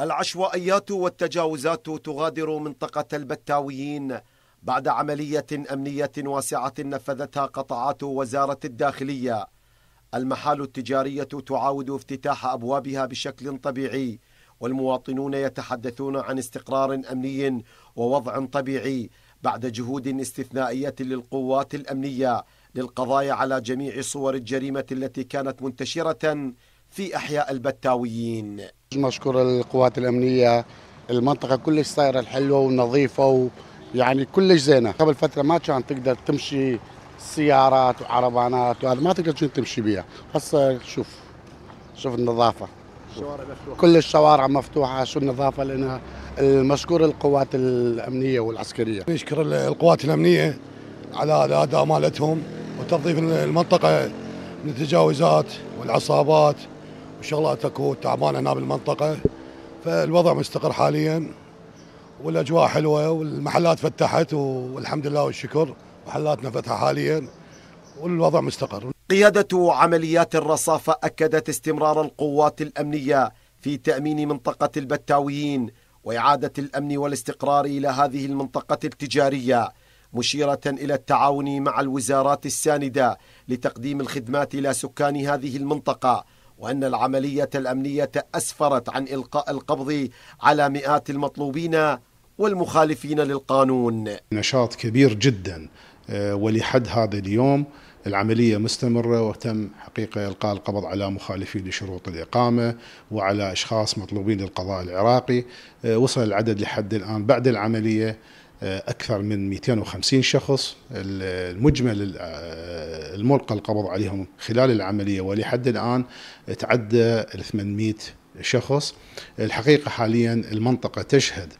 العشوائيات والتجاوزات تغادر منطقة البتاويين بعد عملية أمنية واسعة نفذتها قطاعات وزارة الداخلية. المحال التجارية تعاود افتتاح أبوابها بشكل طبيعي، والمواطنون يتحدثون عن استقرار أمني ووضع طبيعي بعد جهود استثنائية للقوات الأمنية للقضاء على جميع صور الجريمة التي كانت منتشرة في إحياء البتاويين مشكور القوات الأمنية المنطقة كلش صايرة الحلوة ونظيفة ويعني كلش زينة قبل فترة ما كان تقدر تمشي سيارات وعربانات وهذا ما تقدر تمشي بيها هسه شوف شوف النظافة الشوارع مفتوحة كل الشوارع مفتوحة شو النظافة لنا المشكور القوات الأمنية والعسكرية نشكر القوات الأمنية على الأداء مالتهم وتنظيف المنطقة من التجاوزات والعصابات وشغلات تكو تعبان هنا بالمنطقه فالوضع مستقر حاليا والاجواء حلوه والمحلات فتحت والحمد لله والشكر محلاتنا فتحه حاليا والوضع مستقر. قياده عمليات الرصافه اكدت استمرار القوات الامنيه في تامين منطقه البتاويين واعاده الامن والاستقرار الى هذه المنطقه التجاريه مشيره الى التعاون مع الوزارات السانده لتقديم الخدمات الى سكان هذه المنطقه وأن العملية الأمنية أسفرت عن إلقاء القبض على مئات المطلوبين والمخالفين للقانون نشاط كبير جدا آه، ولحد هذا اليوم العملية مستمرة وتم حقيقة إلقاء القبض على مخالفين لشروط الإقامة وعلى أشخاص مطلوبين للقضاء العراقي آه، وصل العدد لحد الآن بعد العملية آه، أكثر من 250 شخص المجمل الملقى القبض عليهم خلال العملية ولحد الآن تعدى 800 شخص الحقيقة حاليا المنطقة تشهد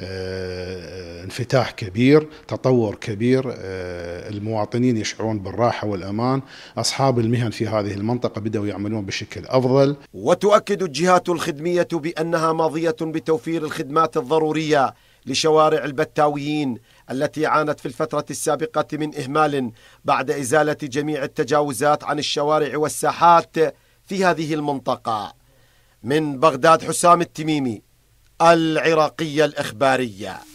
آه، انفتاح كبير تطور كبير آه، المواطنين يشعرون بالراحة والأمان أصحاب المهن في هذه المنطقة بدأوا يعملون بشكل أفضل وتؤكد الجهات الخدمية بأنها ماضية بتوفير الخدمات الضرورية لشوارع البتاويين التي عانت في الفترة السابقة من إهمال بعد إزالة جميع التجاوزات عن الشوارع والساحات في هذه المنطقة. من بغداد حسام التميمي العراقية الإخبارية